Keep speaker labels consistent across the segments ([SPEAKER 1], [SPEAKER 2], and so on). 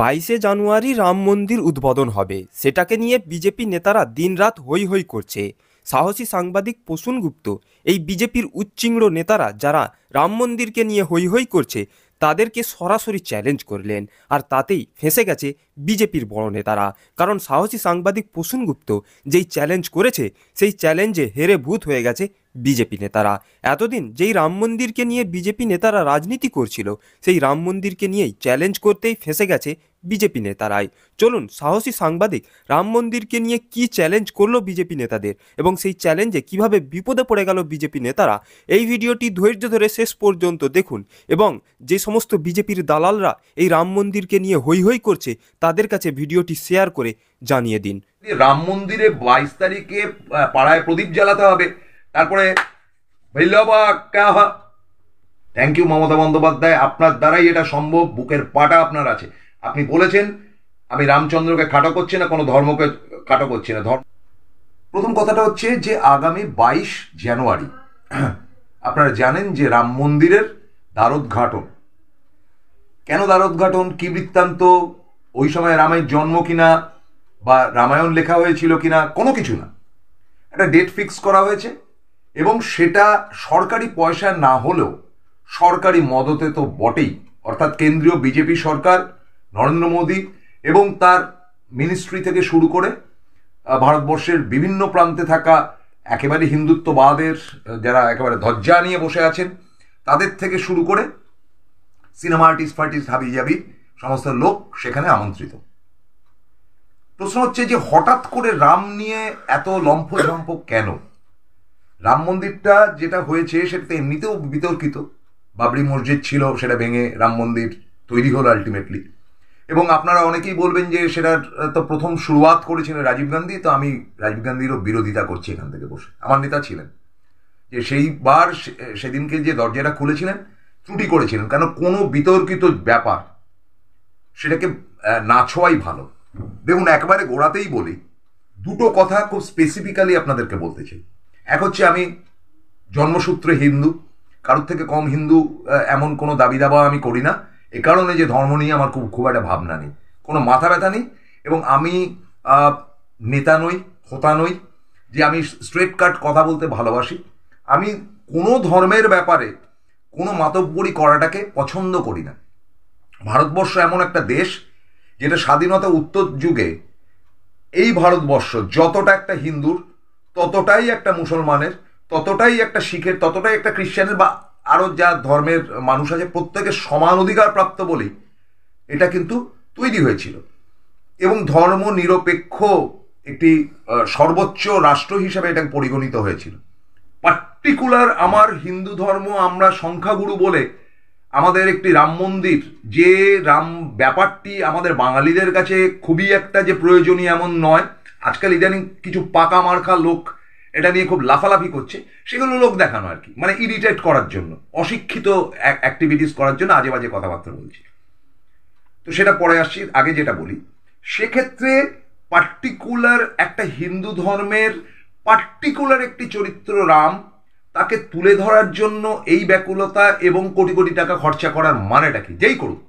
[SPEAKER 1] বাইশে জানুয়ারি রাম মন্দির উদ্বোধন হবে সেটাকে নিয়ে বিজেপি নেতারা দিনরাত হৈ হৈ করছে সাহসী সাংবাদিক প্রসূন গুপ্ত এই বিজেপির উচ্চিংড় নেতারা যারা রাম মন্দিরকে নিয়ে হৈ হৈ করছে তাদেরকে সরাসরি চ্যালেঞ্জ করলেন আর তাতেই ফেঁসে গেছে বিজেপির বড় নেতারা কারণ সাহসী সাংবাদিক প্রসূন গুপ্ত যেই চ্যালেঞ্জ করেছে সেই চ্যালেঞ্জে হেরে ভূত হয়ে গেছে বিজেপি নেতারা এতদিন যেই রাম মন্দিরকে নিয়ে বিজেপি নেতারা রাজনীতি করছিল সেই রাম মন্দিরকে নিয়েই চ্যালেঞ্জ করতেই ফেঁসে গেছে বিজেপি নেতারাই চলুন সাহসী সাংবাদিক রাম মন্দিরকে নিয়ে কি চ্যালেঞ্জ করলো বিজেপি নেতাদের এবং সেই চ্যালেঞ্জে কিভাবে বিপদে পড়ে গেল বিজেপি নেতারা এই ভিডিওটি ধৈর্য ধরে শেষ পর্যন্ত দেখুন এবং যে সমস্ত বিজেপির দালালরা এই রাম মন্দিরকে নিয়ে হৈ হৈ করছে তাদের কাছে ভিডিওটি শেয়ার করে জানিয়ে দিন রাম মন্দিরে বাইশ তারিখে পাড়ায় প্রদীপ জ্বালাতে হবে তারপরে থ্যাংক ইউ মমতা বন্দ্যোপাধ্যায় আপনার দ্বারাই এটা সম্ভব বুকের পাটা আপনার আছে আপনি বলেছেন আমি রামচন্দ্রকে খাটো করছি না কোনো ধর্মকে খাটো করছি না ধর্ম প্রথম কথাটা হচ্ছে যে আগামী বাইশ জানুয়ারি আপনারা জানেন যে রাম মন্দিরের দ্বারোদ্ঘাটন কেন দ্বারোদ্ঘাটন কি বৃত্তান্ত ওই সময় রামের জন্ম কিনা বা রামায়ণ লেখা হয়েছিল কিনা কোনো কিছু না একটা ডেট ফিক্স করা হয়েছে এবং সেটা সরকারি পয়সা না হলেও সরকারি মদতে তো বটেই অর্থাৎ কেন্দ্রীয় বিজেপি সরকার নরেন্দ্র মোদী এবং তার মিনিস্ট্রি থেকে শুরু করে ভারতবর্ষের বিভিন্ন প্রান্তে থাকা একেবারে হিন্দুত্ববাদের যারা একেবারে ধজ্জা নিয়ে বসে আছেন তাদের থেকে শুরু করে সিনেমা আর্টিস্ট ফার্টিস্ট হাবি জাবি সমস্ত লোক সেখানে আমন্ত্রিত প্রশ্ন হচ্ছে যে হঠাৎ করে রাম নিয়ে এত লম্ফ ঝম্প কেন রাম মন্দিরটা যেটা হয়েছে সেটাতে এমনিতেও বিতর্কিত বাবরি মসজিদ ছিল সেটা ভেঙে রাম মন্দির তৈরি হলো আলটিমেটলি এবং আপনারা অনেকেই বলবেন যে সেটার তো প্রথম শুরুয়াত করেছিলেন রাজীব গান্ধী তো আমি রাজীব গান্ধীরও বিরোধিতা করছি এখান থেকে বসে আমার নেতা ছিলেন যে সেইবার সেদিনকে যে দরজাটা খুলেছিলেন ত্রুটি করেছিলেন কেন কোনো বিতর্কিত ব্যাপার সেটাকে না ছোঁয়াই ভালো দেখুন একবারে গোড়াতেই বলি দুটো কথা খুব স্পেসিফিক্যালি আপনাদেরকে বলতে চাই এক হচ্ছে আমি জন্মসূত্রে হিন্দু কারোর থেকে কম হিন্দু এমন কোনো দাবি দাবা আমি করি না এ কারণে যে ধর্ম নিয়ে আমার খুব খুব একটা ভাবনা নেই কোনো মাথা ব্যথা নেই এবং আমি নেতা নই হোতা নই যে আমি স্ট্রেট কাট কথা বলতে ভালোবাসি আমি কোনো ধর্মের ব্যাপারে কোনো মাতব্বরী করাটাকে পছন্দ করি না ভারতবর্ষ এমন একটা দেশ যেটা স্বাধীনতা উত্তর যুগে এই ভারতবর্ষ যতটা একটা হিন্দুর ততটাই একটা মুসলমানের ততটাই একটা শিখের ততটাই একটা খ্রিশ্চানের বা আরও যা ধর্মের মানুষ আছে প্রত্যেকের সমান অধিকার প্রাপ্ত বলেই এটা কিন্তু তৈরি হয়েছিল এবং ধর্ম নিরপেক্ষ একটি সর্বোচ্চ রাষ্ট্র হিসাবে এটা পরিগণিত হয়েছিল পার্টিকুলার আমার হিন্দু ধর্ম আমরা সংখ্যাগুরু বলে আমাদের একটি রাম মন্দির যে রাম ব্যাপারটি আমাদের বাঙালিদের কাছে খুবই একটা যে প্রয়োজনীয় এমন নয় আজকাল ইদানিং কিছু পাকা মার্কা লোক এটা নিয়ে খুব লাফালাফি করছে সেগুলো লোক দেখানো আর কি মানে ইরিটেট করার জন্য অশিক্ষিত অ্যাক্টিভিটিস করার জন্য আজে বাজে কথাবার্তা বলছে তো সেটা পরে আসছি আগে যেটা বলি সেক্ষেত্রে পার্টিকুলার একটা হিন্দু ধর্মের পার্টিকুলার একটি চরিত্র রাম তাকে তুলে ধরার জন্য এই ব্যাকুলতা এবং কোটি কোটি টাকা খরচা করার মানেটা কি যেই করুক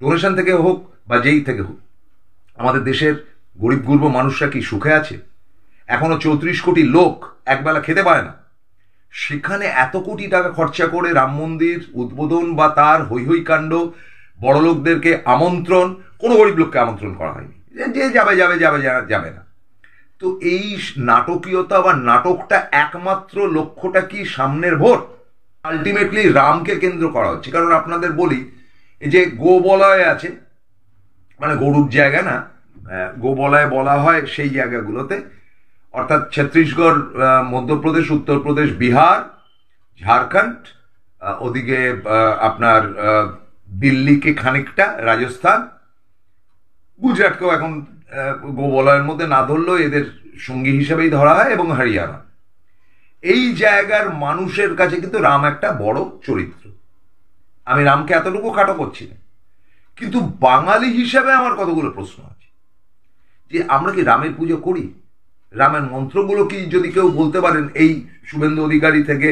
[SPEAKER 1] ডোনেশন থেকে হোক বা যেই থেকে হোক আমাদের দেশের গরিব গুরব মানুষরা কি সুখে আছে এখনও চৌত্রিশ কোটি লোক একবেলা খেতে পায় না সেখানে এত কোটি টাকা খরচা করে রাম মন্দির উদ্বোধন বা তার হৈ কাণ্ড বড়লোকদেরকে আমন্ত্রণ কোনো গরিব লোককে আমন্ত্রণ করা হয়নি যে যাবে যাবে যাবে যাবে না তো এই নাটকীয়তা বা নাটকটা একমাত্র লক্ষ্যটা কি সামনের ভোট আলটিমেটলি রামকে কেন্দ্র করা হচ্ছে কারণ আপনাদের বলি যে গোবলয় আছে মানে গরুর জায়গা না গোবলায় বলা হয় সেই জায়গাগুলোতে অর্থাৎ ছত্তিশগড় মধ্যপ্রদেশ উত্তরপ্রদেশ বিহার ঝাড়খণ্ড ওদিকে আপনার দিল্লিকে খানিকটা রাজস্থান গুজরাটকেও এখন গোবলয়ের মধ্যে না ধরলেও এদের সঙ্গী হিসাবেই ধরা হয় এবং হরিয়ানা এই জায়গার মানুষের কাছে কিন্তু রাম একটা বড় চরিত্র আমি রামকে এতটুকু খাটো করছি না কিন্তু বাঙালি হিসাবে আমার কতগুলো প্রশ্ন আছে যে আমরা কি রামের পুজো করি রামের মন্ত্রগুলো কি যদি কেউ বলতে পারেন এই শুভেন্দু অধিকারী থেকে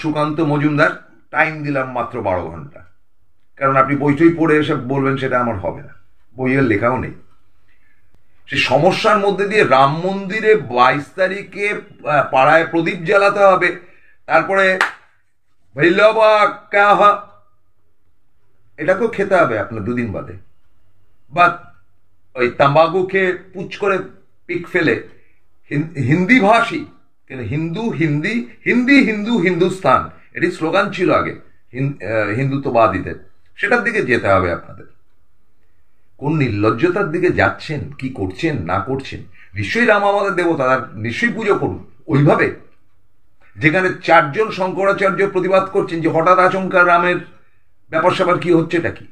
[SPEAKER 1] সুকান্ত মজুমদার টাইম দিলাম মাত্র বারো ঘন্টা কারণ আপনি বইটই পড়ে এসে বলবেন সেটা আমার হবে না বইয়ের লেখাও নেই সে সমস্যার মধ্যে দিয়ে রাম মন্দিরে বাইশ তারিখে পাড়ায় প্রদীপ জ্বালাতে হবে তারপরে এটা তো খেতে হবে আপনার দুদিন বাদে বা ওই তাম্বাকু খেয়ে পুচ করে পিক ফেলে হিন্দি ভাষী কিন্তু হিন্দু হিন্দি হিন্দি হিন্দু হিন্দুস্তান এটি স্লোগান ছিল আগে হিন্দুত্ববাদীদের সেটার দিকে যেতে হবে আপনাদের কোন নির্লজ্জতার দিকে যাচ্ছেন কি করছেন না করছেন নিশ্চয়ই রাম আমাদের দেবতা তার নিশ্চয়ই পুজো করুন ওইভাবে যেখানে চারজন শঙ্করাচার্য প্রতিবাদ করছেন যে হঠাৎ আচমকা রামের ব্যাপার স্যাপার কি হচ্ছে এটা কি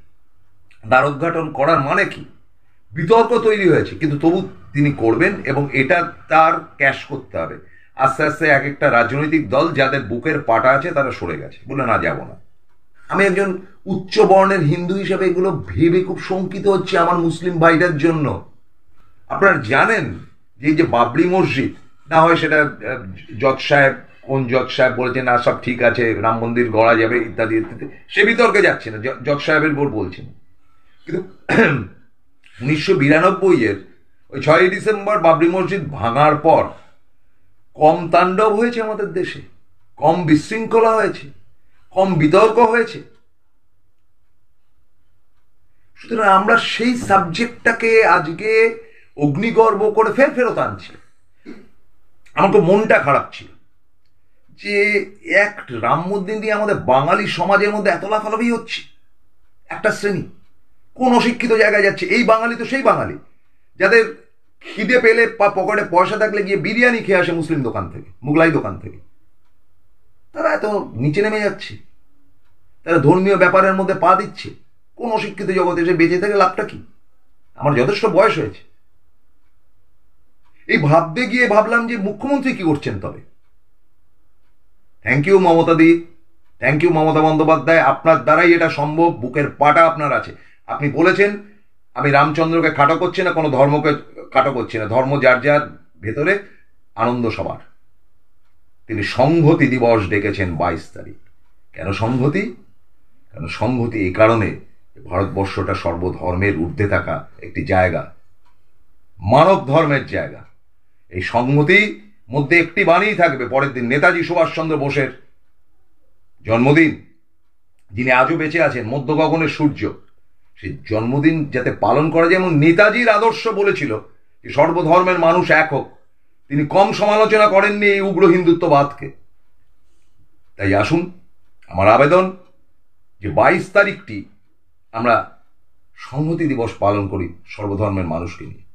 [SPEAKER 1] দ্বারোদ্ঘাটন করার মানে কি বিতর্ক তৈরি হয়েছে কিন্তু তবু তিনি করবেন এবং এটা তার ক্যাশ করতে হবে আস্তে আস্তে এক একটা রাজনৈতিক দল যাদের বুকের পাটা আছে তারা সরে গেছে বলে না যাব না আমি একজন উচ্চ বর্ণের হিন্দু হিসেবে এগুলো ভেবে খুব শঙ্কিত হচ্ছে আমার মুসলিম ভাইটার জন্য আপনারা জানেন যে যে বাবরি মসজিদ না হয় সেটা জজ সাহেব কোন জজ সাহেব বলেছে না সব ঠিক আছে রাম মন্দির গড়া যাবে ইত্যাদি ইত্যাদি সে বিতর্কে যাচ্ছে না জজ সাহেবের উপর বলছেন কিন্তু উনিশশো বিরানব্বইয়ের ওই ছয়ই ডিসেম্বর বাবরি মসজিদ ভাঙার পর কম তাণ্ডব হয়েছে আমাদের দেশে কম বিশৃঙ্খলা হয়েছে কম বিতর্ক হয়েছে সুতরাং আমরা সেই সাবজেক্টটাকে আজকে অগ্নিগর্ব করে ফের ফেরত আনছি আমার তো মনটা খারাপ ছিল যে এক রামমুদ্দিন দিয়ে আমাদের বাঙালি সমাজের মধ্যে এত লাফালাফি হচ্ছে একটা শ্রেণী কোন অশিক্ষিত জায়গায় যাচ্ছে এই বাঙালি তো সেই বাঙালি যাদের খিদে পেলে বা পকেটে পয়সা থাকলে গিয়ে বিরিয়ানি খেয়ে আসে মুসলিম দোকান থেকে মুঘলাই দোকান থেকে তারা এত নিচে নেমে যাচ্ছে তারা ধর্মীয় ব্যাপারের মধ্যে পা দিচ্ছে কোন অশিক্ষিত জগতে এসে বেঁচে থেকে লাভটা কি আমার যথেষ্ট বয়স হয়েছে এই ভাবতে গিয়ে ভাবলাম যে মুখ্যমন্ত্রী কি করছেন তবে thank you Mamata di thank you Mamata Bandyopadhyay আপনার দ্বারাই এটা সম্ভব বুকের পাটা আপনার আছে আপনি বলেছেন আমি রামচন্দ্রকে খাটো করছি না কোনো ধর্মকে খাটো করছি না ধর্ম যার যার ভেতরে আনন্দ সবার তিনি সংহতি দিবস ডেকেছেন বাইশ তারিখ কেন সংহতি কেন সংহতি এই কারণে ভারতবর্ষটা সর্বধর্মের ঊর্ধ্বে থাকা একটি জায়গা মানব ধর্মের জায়গা এই সংহতি মধ্যে একটি বাণী থাকবে পরের দিন নেতাজি সুভাষচন্দ্র বোসের জন্মদিন যিনি আজও বেঁচে আছেন মধ্য গগনের সূর্য সেই জন্মদিন যাতে পালন করা যায় এবং নেতাজির আদর্শ বলেছিল যে সর্বধর্মের মানুষ এক হোক তিনি কম সমালোচনা করেননি এই উগ্র হিন্দুত্ববাদকে তাই আসুন আমার আবেদন যে বাইশ তারিখটি আমরা সংহতি দিবস পালন করি সর্বধর্মের মানুষকে নিয়ে